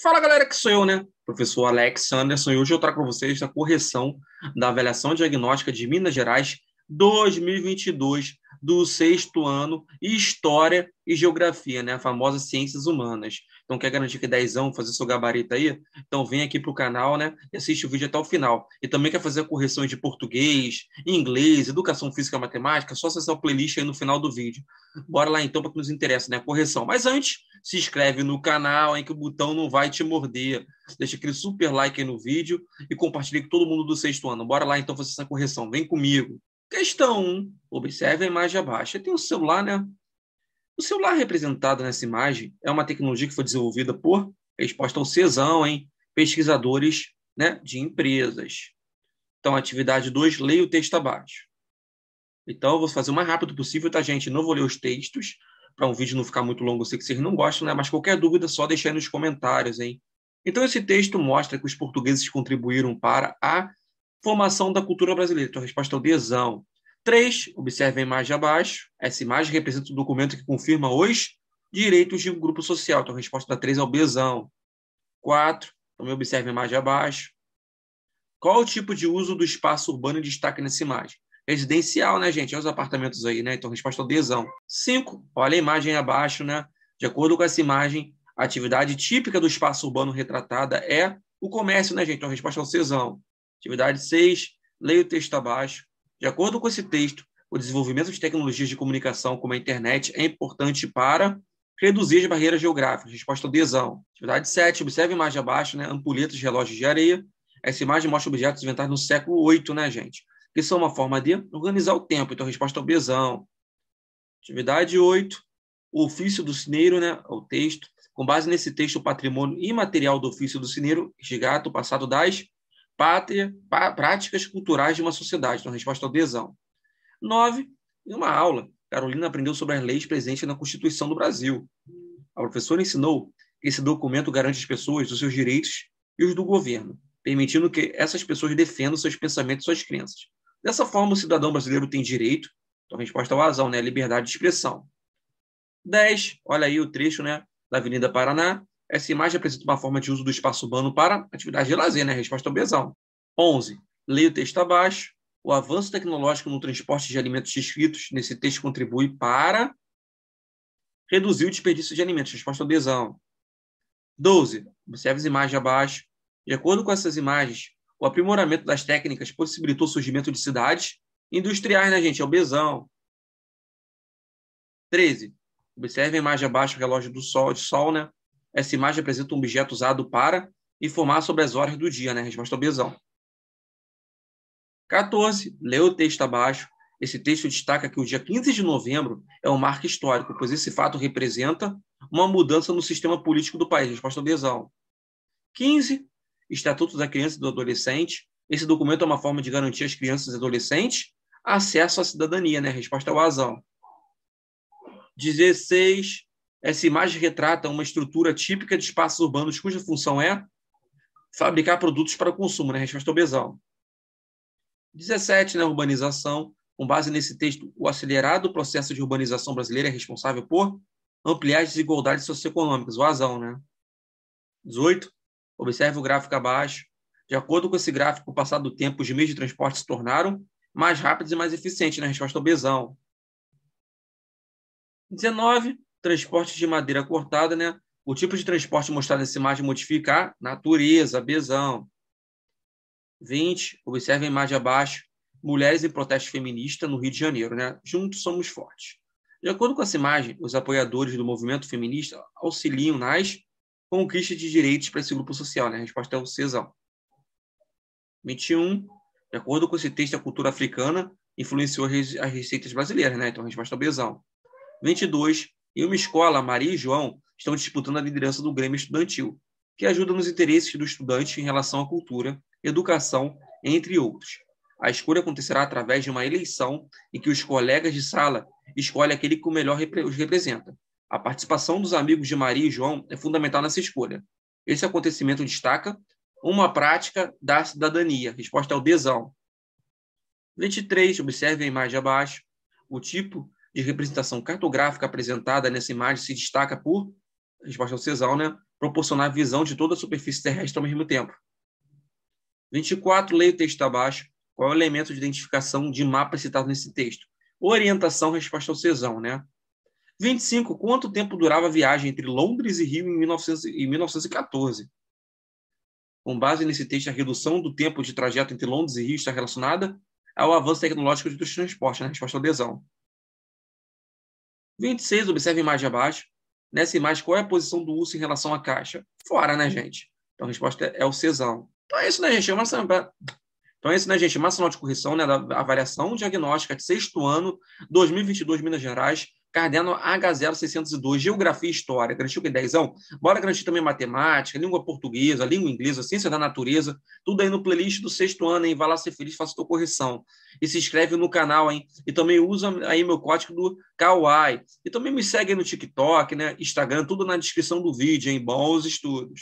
Fala galera, que sou eu, né? Professor Alex Anderson, e hoje eu trago para vocês a correção da avaliação diagnóstica de Minas Gerais 2022 do sexto ano e História e Geografia, né? a famosa Ciências Humanas. Então, quer garantir que é dezão, fazer seu gabarito aí? Então, vem aqui para o canal né? e assiste o vídeo até o final. E também quer fazer correções de português, inglês, educação física, matemática? Só acessar a playlist aí no final do vídeo. Bora lá então para que nos interessa, né? A correção. Mas antes, se inscreve no canal, em que o botão não vai te morder. Deixa aquele super like aí no vídeo e compartilha com todo mundo do sexto ano. Bora lá então fazer essa correção. Vem comigo. Questão 1. Observe a imagem abaixo. Tem um celular, né? O celular representado nessa imagem é uma tecnologia que foi desenvolvida por, resposta ao cesão, hein? pesquisadores né, de empresas. Então, atividade 2, leia o texto abaixo. Então, eu vou fazer o mais rápido possível, tá, gente? Não vou ler os textos, para um vídeo não ficar muito longo, eu sei que vocês não gostam, né? Mas qualquer dúvida, só deixar aí nos comentários, hein? Então, esse texto mostra que os portugueses contribuíram para a formação da cultura brasileira. Então, a resposta é desão. Três, observe a imagem abaixo. Essa imagem representa o documento que confirma os direitos de um grupo social. Então, a resposta da três é obesão. Quatro, também observe a imagem abaixo. Qual o tipo de uso do espaço urbano destaca nessa imagem? Residencial, né, gente? É os apartamentos aí, né? Então, a resposta é desão. Cinco, olha a imagem abaixo, né? De acordo com essa imagem, a atividade típica do espaço urbano retratada é o comércio, né, gente? Então, a resposta é o cesão. Atividade 6, leia o texto abaixo. De acordo com esse texto, o desenvolvimento de tecnologias de comunicação como a internet é importante para reduzir as barreiras geográficas. Resposta adesão. Atividade 7, observe a imagem abaixo, né? Ampulhetas, relógios de areia. Essa imagem mostra objetos inventados no século 8, né, gente? Que são uma forma de organizar o tempo. Então, resposta obesão. Atividade 8, o ofício do sineiro, né? O texto. Com base nesse texto, o patrimônio imaterial do ofício do sineiro resgata o passado das pátria, práticas culturais de uma sociedade. Então, resposta é adesão. Nove, em uma aula, Carolina aprendeu sobre as leis presentes na Constituição do Brasil. A professora ensinou que esse documento garante às pessoas os seus direitos e os do governo, permitindo que essas pessoas defendam seus pensamentos e suas crenças. Dessa forma, o cidadão brasileiro tem direito, então a resposta ao é razão, né? Liberdade de expressão. 10, olha aí o trecho né, da Avenida Paraná, essa imagem apresenta uma forma de uso do espaço urbano para atividade de lazer, né? Resposta ao besão. 11. Leia o texto abaixo. O avanço tecnológico no transporte de alimentos descritos nesse texto contribui para reduzir o desperdício de alimentos. Resposta ao besão. 12. Observe as imagens abaixo. De acordo com essas imagens, o aprimoramento das técnicas possibilitou o surgimento de cidades industriais, né, gente? É obesão. 13. Observe a imagem abaixo, relógio do sol, de sol, né? Essa imagem apresenta um objeto usado para informar sobre as horas do dia, né? Resposta obesão. 14. Leia o texto abaixo. Esse texto destaca que o dia 15 de novembro é um marco histórico, pois esse fato representa uma mudança no sistema político do país. Resposta obesão. 15. Estatuto da Criança e do Adolescente. Esse documento é uma forma de garantir às crianças e adolescentes acesso à cidadania, né? Resposta ao é azão. 16. Essa imagem retrata uma estrutura típica de espaços urbanos cuja função é fabricar produtos para o consumo, né? resposta obesão. 17, né? urbanização. Com base nesse texto, o acelerado processo de urbanização brasileira é responsável por ampliar as desigualdades socioeconômicas. Vazão, né? 18. Observe o gráfico abaixo. De acordo com esse gráfico, o passar do tempo, os meios de transporte se tornaram mais rápidos e mais eficientes na né? resposta à obesão. 19 transporte de madeira cortada, né? O tipo de transporte mostrado nessa imagem modifica a natureza, besão. 20, observe a imagem abaixo, mulheres em protesto feminista no Rio de Janeiro, né? Juntos somos fortes. De acordo com essa imagem, os apoiadores do movimento feminista auxiliam nas conquistas de direitos para esse grupo social, né? A resposta é o Cesão. 21. De acordo com esse texto, a cultura africana influenciou as receitas brasileiras, né? Então a resposta é o Besão. 22 e uma escola, Maria e João, estão disputando a liderança do Grêmio Estudantil, que ajuda nos interesses do estudante em relação à cultura, educação, entre outros. A escolha acontecerá através de uma eleição em que os colegas de sala escolhem aquele que o melhor os representa. A participação dos amigos de Maria e João é fundamental nessa escolha. Esse acontecimento destaca uma prática da cidadania. Resposta ao desão. 23. Observe a imagem abaixo. O tipo e representação cartográfica apresentada nessa imagem se destaca por, resposta ao é cesão, né, proporcionar visão de toda a superfície terrestre ao mesmo tempo. 24. Leia o texto abaixo. Qual é o elemento de identificação de mapa citado nesse texto? Orientação, resposta ao é Cesão, né? 25. Quanto tempo durava a viagem entre Londres e Rio em, 1914? Com base nesse texto, a redução do tempo de trajeto entre Londres e Rio está relacionada ao avanço tecnológico dos transportes, né? Resposta ao é cesão. 26, observe a imagem abaixo. Nessa né? imagem, qual é a posição do urso em relação à caixa? Fora, né, gente? Então a resposta é, é o cesão. Então é isso, né, gente? É uma... Então é isso, né, gente? Massa de correção, né, da avaliação diagnóstica de sexto ano, 2022, Minas Gerais. Caderno H0602, Geografia e História. Garantiu que dezão. Bora garantir também matemática, língua portuguesa, língua inglesa, ciência da natureza. Tudo aí no playlist do sexto ano, hein? Vai lá ser feliz, faça tua correção. E se inscreve no canal, hein? E também usa aí meu código do Kawaii. E também me segue aí no TikTok, né? Instagram, tudo na descrição do vídeo, hein? Bons estudos.